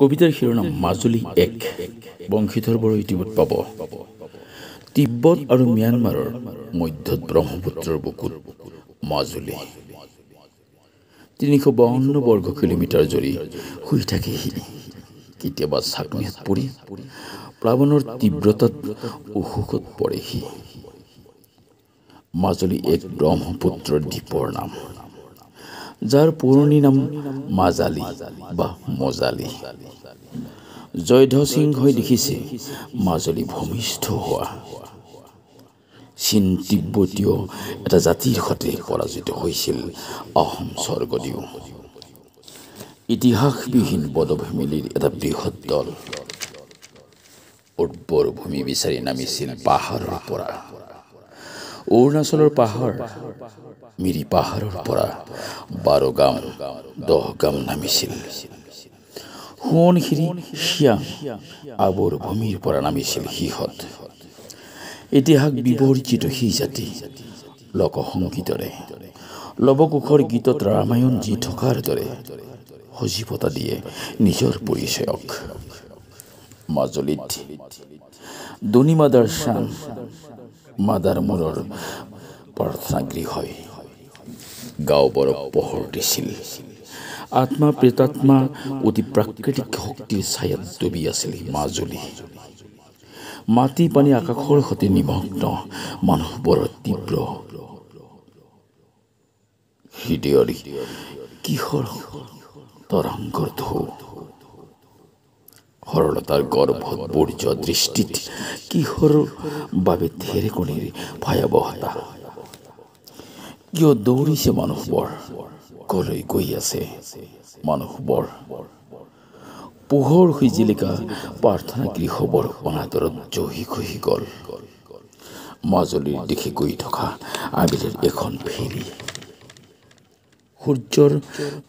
কবিতাৰ শিৰোনাম মাজুলী এক বংশীধৰ বৰ ইউটিউবত পাব তিব্বত আৰু ম্যানমাৰৰ মধ্যত ব্ৰহ্মপুত্ৰৰ বুকুত মাজুলী তিনিশ বাৱন্ন বৰ্গ কিলোমিটাৰ জুৰি শুই থাকে সি কেতিয়াবা চাকনিত পৰি প্লাৱনৰ তীব্ৰতাত অসুখত পৰে সি মাজুলী এক ব্ৰহ্মপুত্ৰৰ দ্বীপৰ নাম যাৰ পুৰণি নাম মাজালি বা মজালি জয়ধ সিংহই দেখিছে মাজুলী ভূমিষ্ঠ হোৱা চীন তিব্বতীয় এটা জাতিৰ সৈতে পৰাজিত হৈছিল অসম স্বৰ্গদেউ ইতিহাসবিহীন বদভূমিলীৰ এটা বৃহৎ দল উৰ্বৰ ভূমি বিচাৰি নামিছিল পাহাৰৰ পৰা অৰুণাচলৰ পাহাৰ মিৰি পাহাৰৰ পৰা বাৰ গাম দহ গাম নামিছিল সোৱণশিৰি শিয়াং আৱৰ ভূমিৰ পৰা নামিছিল সিহঁত ইতিহাস বিবৰ্জিত সি জাতি লোকসংগীতৰে লৱকোষৰ গীতত ৰামায়ণ যি থকাৰ দৰে সজীৱতা দিয়ে নিজৰ পৰিচয়ক মাজুলীত দুনিমা দৰ্শন মাদাৰ মূৰৰ প্ৰাৰ্থনা গৃহই গাঁওবোৰক পোহৰ দিছিল আত্মা প্ৰেতাত্মা অতি প্ৰাকৃতিক শক্তিৰ ছায়াত ডুবি আছিল মাজুলী মাটি পানী আকাশৰ সৈতে নিমগ্ন মানুহবোৰৰ তীব্ৰ হৃদয়ৰ কিহৰ তৰংগৰ ঢৌ সরলতার গর্ভর্য দৃষ্টি কিহর বাবে ধেরে কোণে ভয়াবহতা কিয় দৌড়িছে মানুষ বড় কলৈ গই আছে মানুষ বড় পোহর হয়ে জিলিকা প্রার্থনা গৃহ বড় অনাদরত জহি খহি গল মাজুলির দিকে গই থকা আবিলের এখন ফেরি সূৰ্যৰ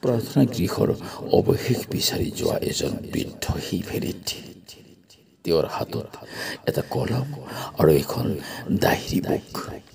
প্ৰাৰ্থনা গৃহৰ অৱশেষ বিচাৰি যোৱা এজন বৃদ্ধ সি ভেৰিত তেওঁৰ হাতত এটা কলম আৰু এখন দাহিৰি বুক